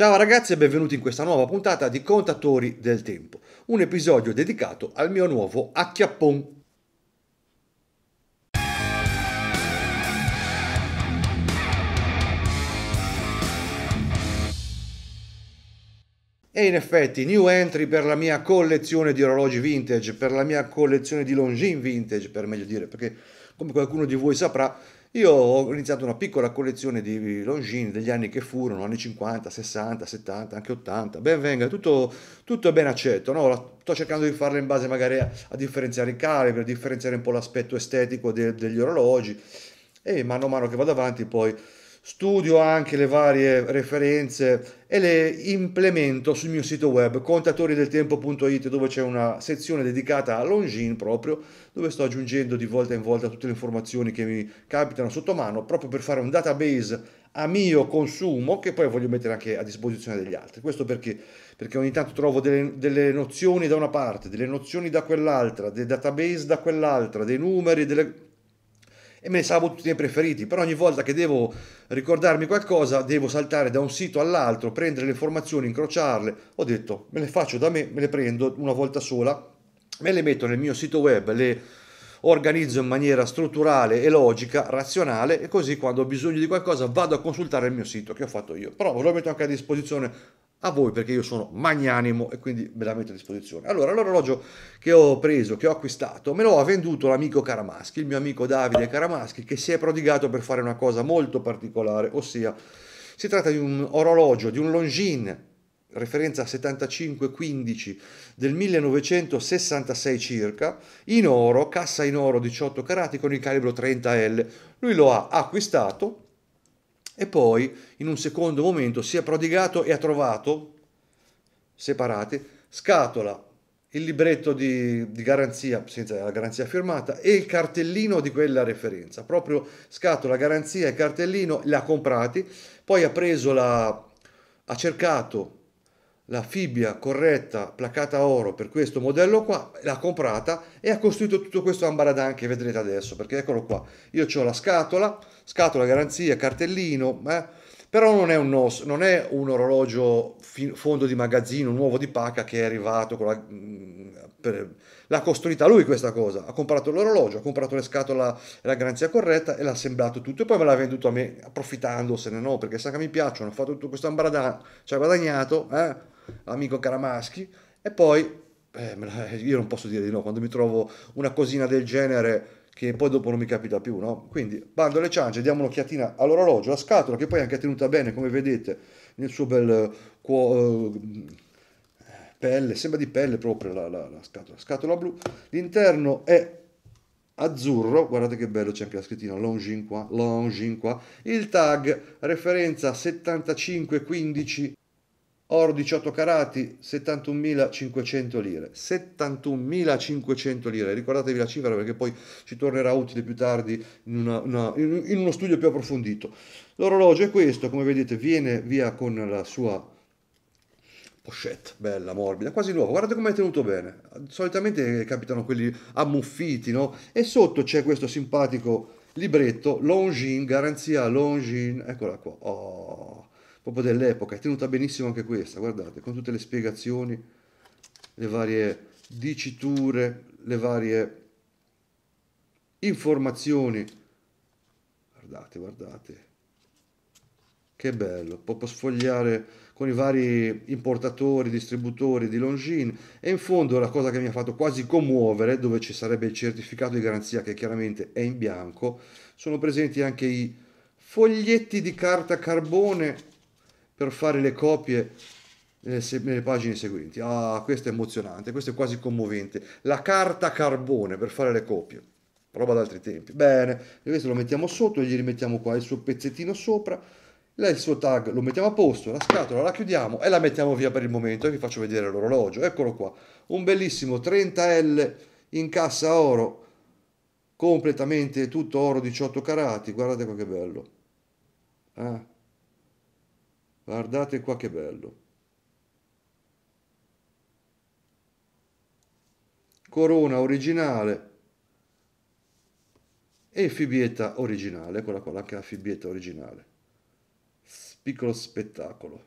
Ciao ragazzi e benvenuti in questa nuova puntata di Contatori del Tempo, un episodio dedicato al mio nuovo acchiappon E in effetti, new entry per la mia collezione di orologi vintage, per la mia collezione di longin vintage, per meglio dire, perché come qualcuno di voi saprà, io ho iniziato una piccola collezione di Longines degli anni che furono, anni 50, 60, 70, anche 80. Ben venga, tutto, tutto è ben accetto. No? Sto cercando di farlo in base magari a, a differenziare i calibri, a differenziare un po' l'aspetto estetico de, degli orologi. E mano a mano che vado avanti poi studio anche le varie referenze e le implemento sul mio sito web contatorideltempo.it dove c'è una sezione dedicata a Longin proprio dove sto aggiungendo di volta in volta tutte le informazioni che mi capitano sotto mano proprio per fare un database a mio consumo che poi voglio mettere anche a disposizione degli altri. Questo perché, perché ogni tanto trovo delle, delle nozioni da una parte, delle nozioni da quell'altra, dei database da quell'altra, dei numeri, delle e me ne salvo tutti i miei preferiti, però ogni volta che devo ricordarmi qualcosa devo saltare da un sito all'altro, prendere le informazioni, incrociarle. Ho detto, me le faccio da me, me le prendo una volta sola, me le metto nel mio sito web, le organizzo in maniera strutturale e logica, razionale e così quando ho bisogno di qualcosa vado a consultare il mio sito che ho fatto io. Però ve lo metto anche a disposizione a voi perché io sono magnanimo e quindi me la metto a disposizione. Allora, l'orologio che ho preso, che ho acquistato, me lo ha venduto l'amico Caramaschi, il mio amico Davide Caramaschi, che si è prodigato per fare una cosa molto particolare, ossia si tratta di un orologio, di un Longines, referenza 7515 del 1966 circa, in oro, cassa in oro 18 carati con il calibro 30L. Lui lo ha acquistato, e poi in un secondo momento si è prodigato e ha trovato, separate, scatola, il libretto di, di, garanzia, senza la garanzia firmata, e il cartellino di quella referenza. Proprio scatola, garanzia e cartellino li ha comprati, poi ha preso la... ha cercato la fibbia corretta placata oro per questo modello qua, l'ha comprata e ha costruito tutto questo ambaradan che vedrete adesso, perché eccolo qua, io ho la scatola, scatola garanzia, cartellino, eh, però non è un NOS, non è un orologio fondo di magazzino nuovo di pacca che è arrivato con la per, l'ha costruita lui questa cosa, ha comprato l'orologio, ha comprato le scatole la garanzia corretta e l'ha assemblato tutto e poi me l'ha venduto a me approfittandosene, no? Perché sa che mi piacciono, ha fatto tutto questo ambradà, ci ha guadagnato, eh? Amico Caramaschi, e poi eh, io non posso dire di no quando mi trovo una cosina del genere che poi dopo non mi capita più, no? Quindi bando alle ciance, diamo un'occhiatina all'orologio, la scatola che poi è anche tenuta bene, come vedete, nel suo bel cuore... eh, pelle, sembra di pelle proprio la, la, la scatola, scatola blu, l'interno è azzurro, guardate che bello c'è anche la scrittina Longin qua, Longin qua, il tag referenza 7515 oro 18 carati 71.500 lire, 71.500 lire, ricordatevi la cifra perché poi ci tornerà utile più tardi in, una, una, in uno studio più approfondito. L'orologio è questo, come vedete viene via con la sua pochette, bella, morbida, quasi nuova, guardate come è tenuto bene, solitamente capitano quelli ammuffiti, no? E sotto c'è questo simpatico libretto, Longin, garanzia Longin, eccola qua, oh, proprio dell'epoca, è tenuta benissimo anche questa, guardate, con tutte le spiegazioni, le varie diciture, le varie informazioni, guardate, guardate, che bello, proprio sfogliare con i vari importatori, distributori di Longines e in fondo la cosa che mi ha fatto quasi commuovere, dove ci sarebbe il certificato di garanzia che chiaramente è in bianco, sono presenti anche i foglietti di carta carbone per fare le copie eh, nelle, pagine seguenti. Ah, questo è emozionante, questo è quasi commovente. La carta carbone per fare le copie. Roba d'altri tempi. Bene, questo lo mettiamo sotto, gli rimettiamo qua il suo pezzettino sopra là il suo tag lo mettiamo a posto, la scatola la chiudiamo e la mettiamo via per il momento e vi faccio vedere l'orologio, eccolo qua, un bellissimo 30L in cassa oro, completamente tutto oro 18 carati, guardate qua che bello, eh? guardate qua che bello, corona originale e fibietta originale, eccola qua, anche la fibietta originale piccolo spettacolo.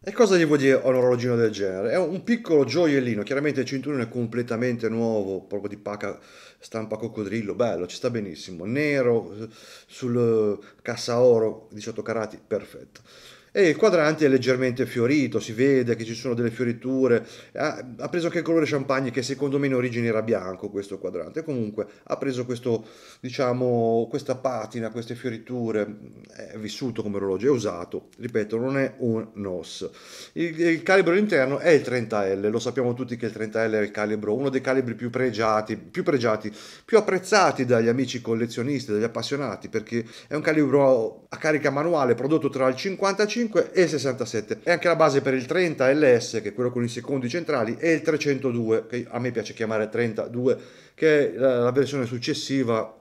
E cosa gli vuol dire un orologino del genere? È un piccolo gioiellino, chiaramente il cinturino è completamente nuovo, proprio di pacca stampa coccodrillo, bello, ci sta benissimo, nero eh, sul eh, cassa oro 18 carati, perfetto e il quadrante è leggermente fiorito, si vede che ci sono delle fioriture, ha, preso anche il colore champagne che secondo me in origine era bianco questo quadrante, comunque ha preso questo, diciamo, questa patina, queste fioriture, è vissuto come orologio, è usato, ripeto, non è un NOS. Il, il calibro interno è il 30L, lo sappiamo tutti che il 30L è il calibro, uno dei calibri più pregiati, più pregiati, più apprezzati dagli amici collezionisti, dagli appassionati, perché è un calibro a carica manuale prodotto tra il 55 65 e 67 e anche la base per il 30 LS che è quello con i secondi centrali e il 302 che a me piace chiamare 32 che è la versione successiva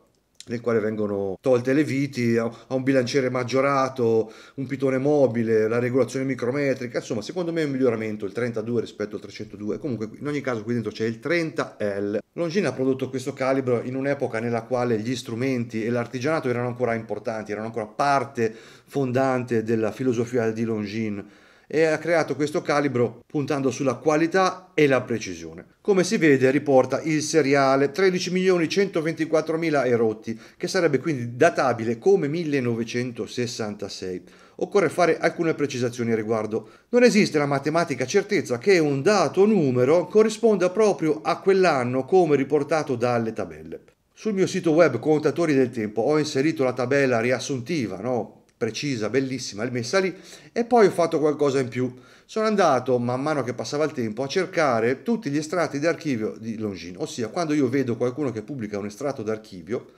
nel quale vengono tolte le viti, ha un bilanciere maggiorato, un pitone mobile, la regolazione micrometrica, insomma secondo me è un miglioramento il 32 rispetto al 302, comunque in ogni caso qui dentro c'è il 30L. Longines ha prodotto questo calibro in un'epoca nella quale gli strumenti e l'artigianato erano ancora importanti, erano ancora parte fondante della filosofia di Longines e ha creato questo calibro puntando sulla qualità e la precisione. Come si vede riporta il seriale 13.124.000 erotti, che sarebbe quindi databile come 1966. Occorre fare alcune precisazioni al riguardo. Non esiste la matematica certezza che un dato numero corrisponda proprio a quell'anno come riportato dalle tabelle. Sul mio sito web Contatori del Tempo ho inserito la tabella riassuntiva, no? precisa, bellissima, l'ho messa lì e poi ho fatto qualcosa in più. Sono andato, man mano che passava il tempo, a cercare tutti gli estratti d'archivio di Longines, ossia quando io vedo qualcuno che pubblica un estratto d'archivio,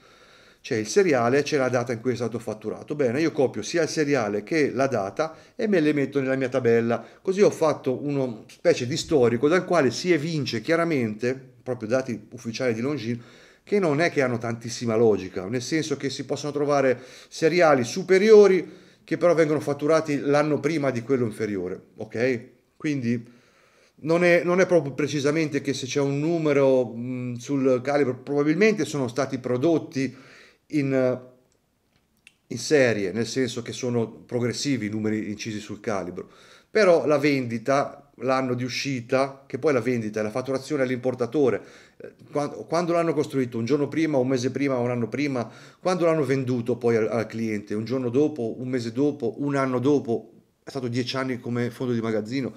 c'è il seriale, c'è la data in cui è stato fatturato. Bene, io copio sia il seriale che la data e me le metto nella mia tabella. Così ho fatto una specie di storico dal quale si evince chiaramente, proprio dati ufficiali di Longines, che non è che hanno tantissima logica, nel senso che si possono trovare seriali superiori che però vengono fatturati l'anno prima di quello inferiore, ok? Quindi non è, non è proprio precisamente che se c'è un numero mh, mm, sul calibro, probabilmente sono stati prodotti in, in serie, nel senso che sono progressivi i numeri incisi sul calibro, però la vendita l'anno di uscita, che poi la vendita, e la fatturazione all'importatore, eh, quando, quando, l'hanno costruito, un giorno prima, un mese prima, un anno prima, quando l'hanno venduto poi al, al cliente, un giorno dopo, un mese dopo, un anno dopo, è stato dieci anni come fondo di magazzino.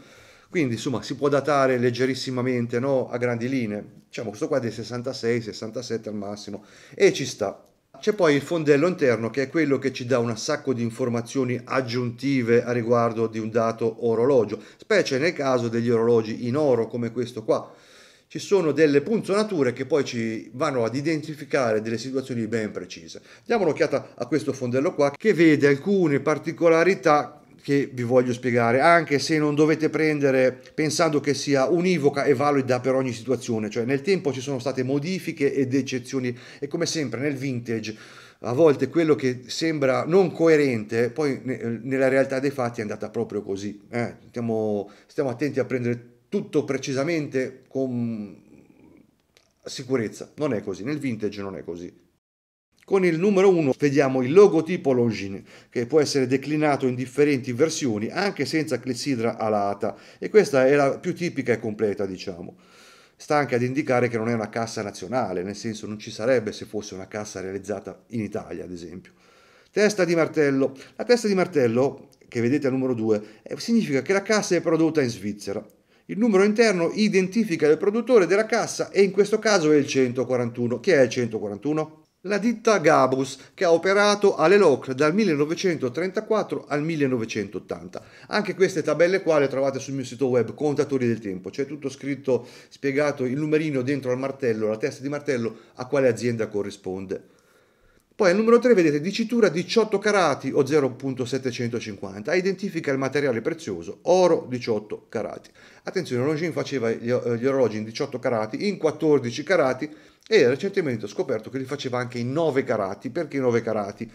Quindi insomma si può datare leggerissimamente no? a grandi linee, diciamo questo qua è del 66, 67 al massimo e ci sta. C'è poi il fondello interno che è quello che ci dà un sacco di informazioni aggiuntive a riguardo di un dato orologio, specie nel caso degli orologi in oro come questo qua. Ci sono delle punzonature che poi ci vanno ad identificare delle situazioni ben precise. Diamo un'occhiata a questo fondello qua che vede alcune particolarità che vi voglio spiegare, anche se non dovete prendere pensando che sia univoca e valida per ogni situazione, cioè nel tempo ci sono state modifiche ed eccezioni e come sempre nel vintage a volte quello che sembra non coerente, poi ne, nella realtà dei fatti è andata proprio così. Eh? Stiamo, stiamo attenti a prendere tutto precisamente con sicurezza, non è così, nel vintage non è così. Con il numero 1 vediamo il logotipo Longin, che può essere declinato in differenti versioni anche senza clessidra alata, e questa è la più tipica e completa, diciamo. Sta anche ad indicare che non è una cassa nazionale, nel senso non ci sarebbe se fosse una cassa realizzata in Italia, ad esempio. Testa di martello. La testa di martello, che vedete al numero 2, eh, significa che la cassa è prodotta in Svizzera. Il numero interno identifica il produttore della cassa e in questo caso è il 141. Chi è il 141? la ditta Gabus, che ha operato alle Loc dal 1934 al 1980. Anche queste tabelle qua le trovate sul mio sito web Contatori del Tempo, c'è tutto scritto, spiegato il numerino dentro al martello, la testa di martello a quale azienda corrisponde. Poi al numero 3 vedete dicitura 18 carati o 0.750, identifica il materiale prezioso, oro 18 carati. Attenzione, Longin faceva eh, gli, orologi in 18 carati, in 14 carati e recentemente ho scoperto che li faceva anche in 9 carati. Perché 9 carati?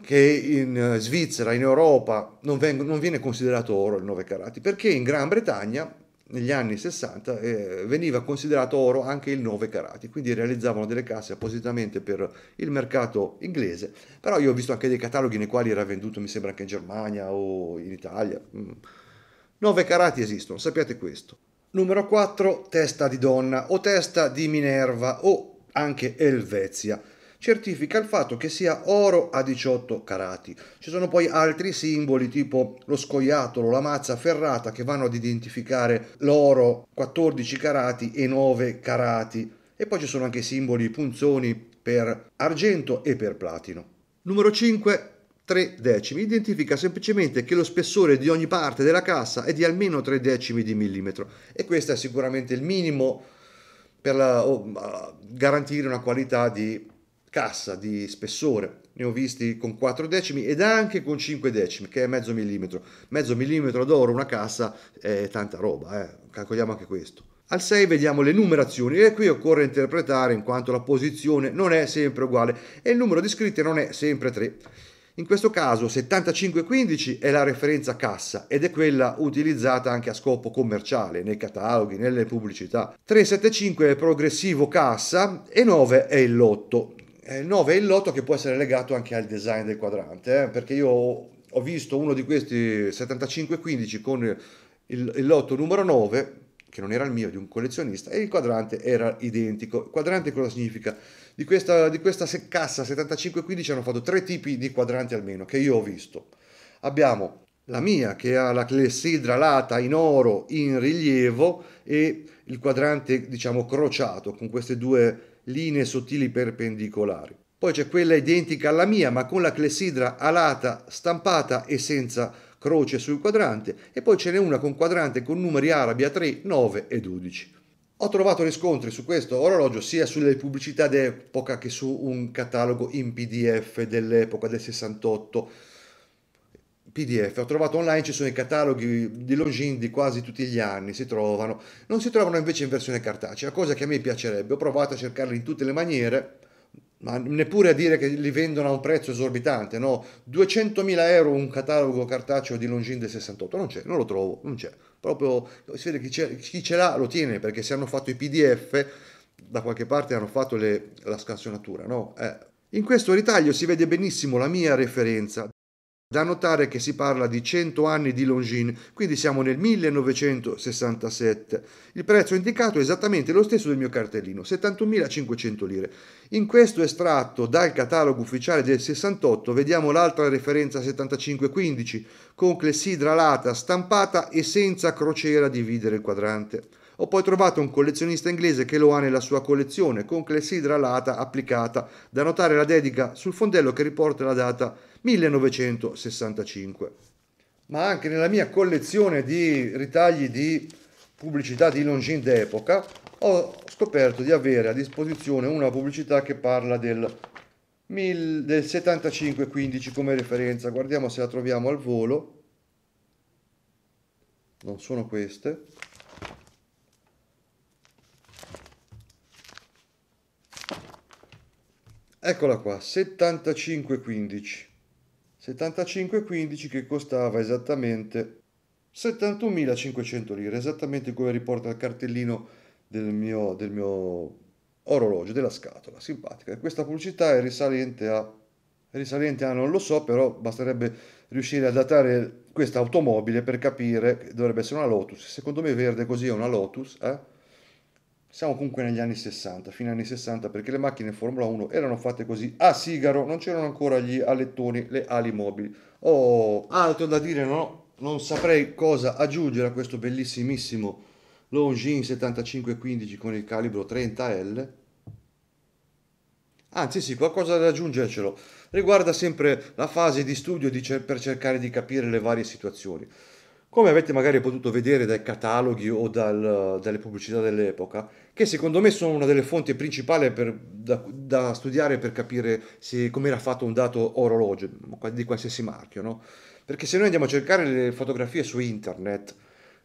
Che in eh, Svizzera, in Europa, non, vengo, non viene considerato oro il 9 carati, perché in Gran Bretagna negli anni 60 eh, veniva considerato oro anche il 9 carati, quindi realizzavano delle casse appositamente per il mercato inglese, però io ho visto anche dei cataloghi nei quali era venduto, mi sembra anche in Germania o in Italia. 9 mm. carati esistono, sappiate questo. Numero 4, testa di donna o testa di Minerva o anche Elvezia certifica il fatto che sia oro a 18 carati. Ci sono poi altri simboli tipo lo scoiattolo, la mazza ferrata che vanno ad identificare l'oro 14 carati e 9 carati. E poi ci sono anche simboli punzoni per argento e per platino. Numero 5 3 decimi identifica semplicemente che lo spessore di ogni parte della cassa è di almeno 3 decimi di millimetro e questo è sicuramente il minimo per la, oh, garantire una qualità di cassa di spessore ne ho visti con 4 decimi ed anche con 5 decimi che è mezzo millimetro mezzo millimetro d'oro una cassa è tanta roba eh. calcoliamo anche questo al 6 vediamo le numerazioni e qui occorre interpretare in quanto la posizione non è sempre uguale e il numero di scritte non è sempre 3 in questo caso 7515 è la referenza cassa ed è quella utilizzata anche a scopo commerciale, nei cataloghi, nelle pubblicità. 375 è progressivo cassa e 9 è il lotto. Eh, il 9 è il lotto che può essere legato anche al design del quadrante, eh? perché io ho visto uno di questi 7515 con il, il, lotto numero 9, che non era il mio, di un collezionista, e il quadrante era identico. quadrante cosa significa? Di questa, di questa cassa 75 hanno fatto tre tipi di quadranti almeno, che io ho visto. Abbiamo la mia che ha la clessidra lata in oro in rilievo e il quadrante diciamo crociato con queste due linee sottili perpendicolari. Poi c'è quella identica alla mia, ma con la clessidra alata, stampata e senza croce sul quadrante, e poi ce n'è una con quadrante con numeri arabi a 3, 9 e 12. Ho trovato riscontri su questo orologio sia sulle pubblicità d'epoca che su un catalogo in PDF dell'epoca del 68 PDF, ho trovato online, ci sono i cataloghi di Longines di quasi tutti gli anni, si trovano, non si trovano invece in versione cartacea, cosa che a me piacerebbe, ho provato a cercarli in tutte le maniere, ma neppure a dire che li vendono a un prezzo esorbitante, no? 200.000 euro un catalogo cartaceo di Longines del 68, non c'è, non lo trovo, non c'è, proprio si vede chi, chi ce l'ha lo tiene, perché se hanno fatto i PDF, da qualche parte hanno fatto le, la scansionatura, no? Eh. In questo ritaglio si vede benissimo la mia referenza da notare che si parla di 100 anni di Longines, quindi siamo nel 1967. Il prezzo indicato è esattamente lo stesso del mio cartellino, 71.500 lire. In questo estratto dal catalogo ufficiale del 68 vediamo l'altra referenza 7515 con clessidra alata stampata e senza crociera dividere il quadrante. Ho poi trovato un collezionista inglese che lo ha nella sua collezione con clessidra alata applicata. Da notare la dedica sul fondello che riporta la data 1965. Ma anche nella mia collezione di ritagli di pubblicità di Longin d'epoca ho scoperto di avere a disposizione una pubblicità che parla del, del 75-15 come referenza. Guardiamo se la troviamo al volo. Non sono queste. Eccola qua, 75-15. 75,15 che costava esattamente 71.500 lire, esattamente come riporta il cartellino del mio, del mio orologio, della scatola, simpatica. Questa pubblicità è risalente a, è risalente a non lo so, però basterebbe riuscire a datare questa automobile per capire che dovrebbe essere una Lotus. Secondo me verde così è una Lotus, eh? Siamo comunque negli anni 60, fine anni 60, perché le macchine in Formula 1 erano fatte così a sigaro, non c'erano ancora gli alettoni, le ali mobili. Oh, altro da dire, no? Non saprei cosa aggiungere a questo bellissimissimo Longines 7515 con il calibro 30L. Anzi sì, qualcosa da aggiungercelo. Riguarda sempre la fase di studio di cer- per cercare di capire le varie situazioni come avete magari potuto vedere dai cataloghi o dal, dalle pubblicità dell'epoca, che secondo me sono una delle fonti principali per, da, da, studiare per capire come era fatto un dato orologio di qualsiasi marchio. No? Perché se noi andiamo a cercare le fotografie su internet,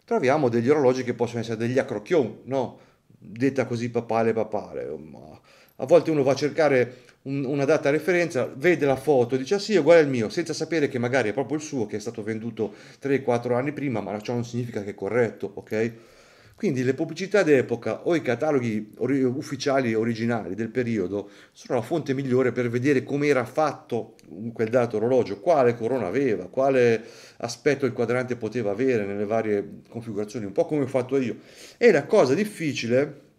troviamo degli orologi che possono essere degli acrochion, no? detta così papale papale. Ma a volte uno va a cercare un, una data referenza, vede la foto, dice ah sì, è uguale al mio, senza sapere che magari è proprio il suo, che è stato venduto 3-4 anni prima, ma ciò non significa che è corretto, ok? Quindi le pubblicità d'epoca o i cataloghi ufficiali originali del periodo sono la fonte migliore per vedere come era fatto quel dato orologio, quale corona aveva, quale aspetto il quadrante poteva avere nelle varie configurazioni, un po' come ho fatto io. E la cosa difficile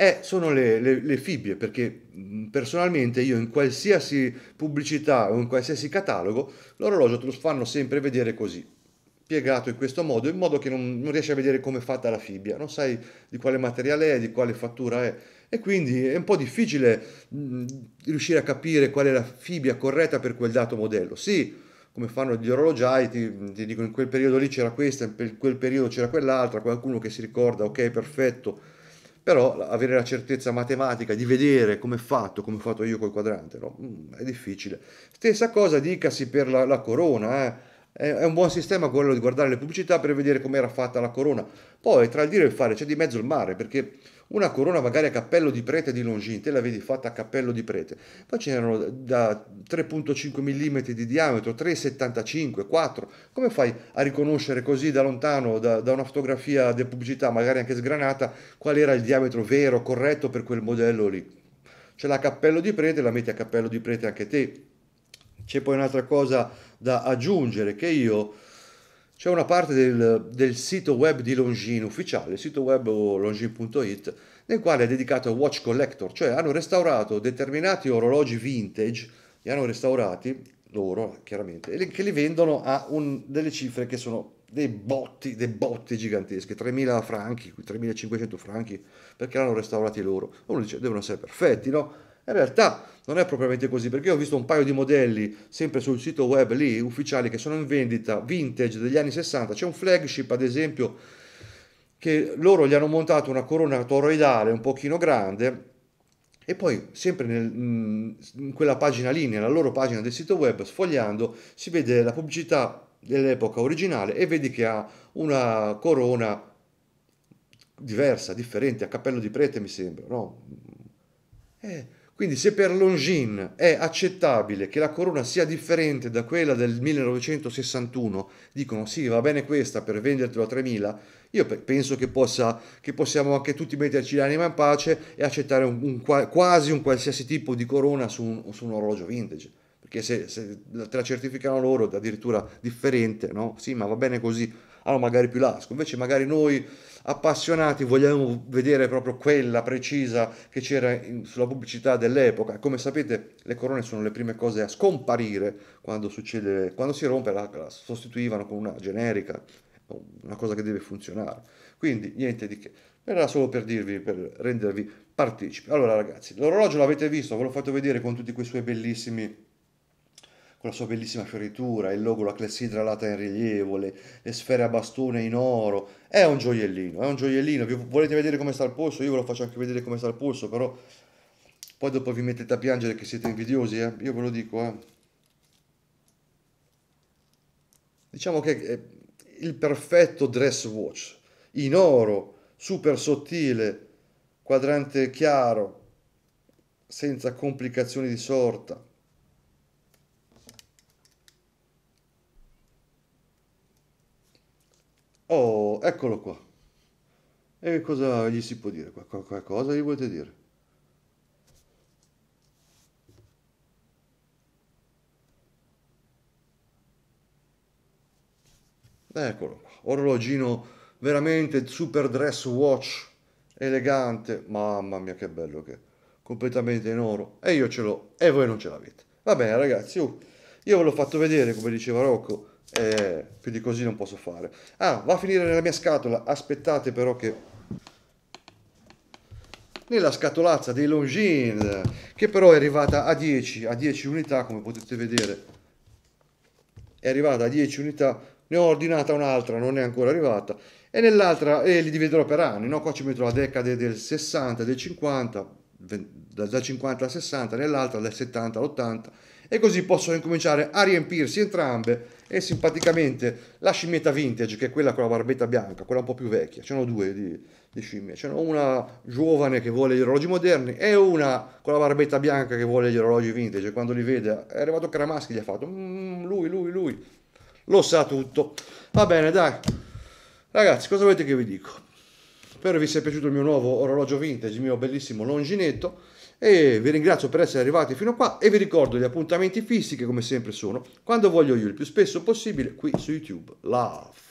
eh, sono le, le, le, fibbie, perché personalmente io in qualsiasi pubblicità o in qualsiasi catalogo l'orologio te lo fanno sempre vedere così, piegato in questo modo, in modo che non, non riesci a vedere come è fatta la fibbia, non sai di quale materiale è, di quale fattura è e quindi è un po' difficile mh, riuscire a capire qual è la fibbia corretta per quel dato modello. Sì, come fanno gli orologiai, ti, ti dicono in quel periodo lì c'era questa, in quel periodo c'era quell'altra, qualcuno che si ricorda, ok, perfetto però avere la certezza matematica di vedere come è fatto, come ho fatto io col quadrante, no? Mm, è difficile. Stessa cosa dicasi per la, la corona, eh? è un buon sistema quello di guardare le pubblicità per vedere come era fatta la corona. Poi tra il dire e il fare c'è di mezzo il mare, perché una corona magari a cappello di prete di Longin, te la vedi fatta a cappello di prete. Poi c'erano da 3.5 mm di diametro, 3,75, 4. Come fai a riconoscere così da lontano, da, da una fotografia di pubblicità, magari anche sgranata, qual era il diametro vero, corretto per quel modello lì? C'è la cappello di prete, la metti a cappello di prete anche te c'è poi un'altra cosa da aggiungere che io c'è una parte del, del, sito web di Longin ufficiale, il sito web longin.it, nel quale è dedicato a watch collector, cioè hanno restaurato determinati orologi vintage, li hanno restaurati loro chiaramente, e che li vendono a un, delle cifre che sono dei botti, dei botti giganteschi, 3.000 franchi, 3.500 franchi, perché l'hanno restaurati loro. Uno dice, devono essere perfetti, no? In realtà non è propriamente così, perché io ho visto un paio di modelli, sempre sul sito web lì, ufficiali, che sono in vendita, vintage degli anni 60. C'è un flagship, ad esempio, che loro gli hanno montato una corona toroidale un pochino grande, e poi sempre nel, mm, in quella pagina lì, nella loro pagina del sito web, sfogliando, si vede la pubblicità dell'epoca originale e vedi che ha una corona diversa, differente, a cappello di prete mi sembra, no? Eh, quindi se per Longines è accettabile che la corona sia differente da quella del 1961, dicono sì va bene questa per vendertelo a 3.000, io penso che, possa, che possiamo anche tutti metterci l'anima in pace e accettare un, un, quasi un qualsiasi tipo di corona su un, su un orologio vintage. Perché se, se, te la certificano loro addirittura differente, no? Sì ma va bene così, allora ah, magari più lasco. Invece magari noi appassionati vogliamo vedere proprio quella precisa che c'era in, sulla pubblicità dell'epoca. Come sapete le corone sono le prime cose a scomparire quando, succede, quando si rompe, la, la sostituivano con una generica, una cosa che deve funzionare. Quindi niente di che. Era solo per dirvi, per rendervi partecipi. Allora ragazzi, l'orologio l'avete visto, ve l'ho fatto vedere con tutti quei suoi bellissimi con la sua bellissima fioritura, il logo, la clessidra alata in rilievo, le, le, sfere a bastone in oro. È un gioiellino, è un gioiellino. Vi volete vedere come sta il polso? Io ve lo faccio anche vedere come sta il polso, però poi dopo vi mettete a piangere che siete invidiosi, eh? Io ve lo dico, eh. Diciamo che è eh, il perfetto dress watch, in oro, super sottile, quadrante chiaro, senza complicazioni di sorta Oh, eccolo qua. E cosa gli si può dire? Qual- qualcosa gli volete dire? Eccolo qua. Orologino veramente super dress watch, elegante. Mamma mia che bello che è. Completamente in oro. E io ce l'ho e voi non ce l'avete. Va bene ragazzi, uh, io ve l'ho fatto vedere, come diceva Rocco, eh, più di così non posso fare. Ah, va a finire nella mia scatola. Aspettate però che... Nella scatolazza dei Longines, che però è arrivata a 10, a 10 unità, come potete vedere. È arrivata a 10 unità, ne ho ordinata un'altra, non è ancora arrivata. E nell'altra, e eh, li dividerò per anni, no? Qua ci metto la decade del 60, del 50, da 50 al 60, nell'altra dal 70 all'80 e così possono incominciare a riempirsi entrambe e simpaticamente la scimmietta vintage, che è quella con la barbetta bianca, quella un po' più vecchia, ce n'ho due di, di scimmie, ce n'ho una giovane che vuole gli orologi moderni e una con la barbetta bianca che vuole gli orologi vintage, quando li vede è arrivato Caramaschi, gli ha fatto mm, lui, lui, lui, lo sa tutto. Va bene, dai, ragazzi, cosa volete che vi dico? Spero vi sia piaciuto il mio nuovo orologio vintage, il mio bellissimo longinetto e vi ringrazio per essere arrivati fino a qua e vi ricordo gli appuntamenti fissi che come sempre sono quando voglio io il più spesso possibile qui su YouTube. Love!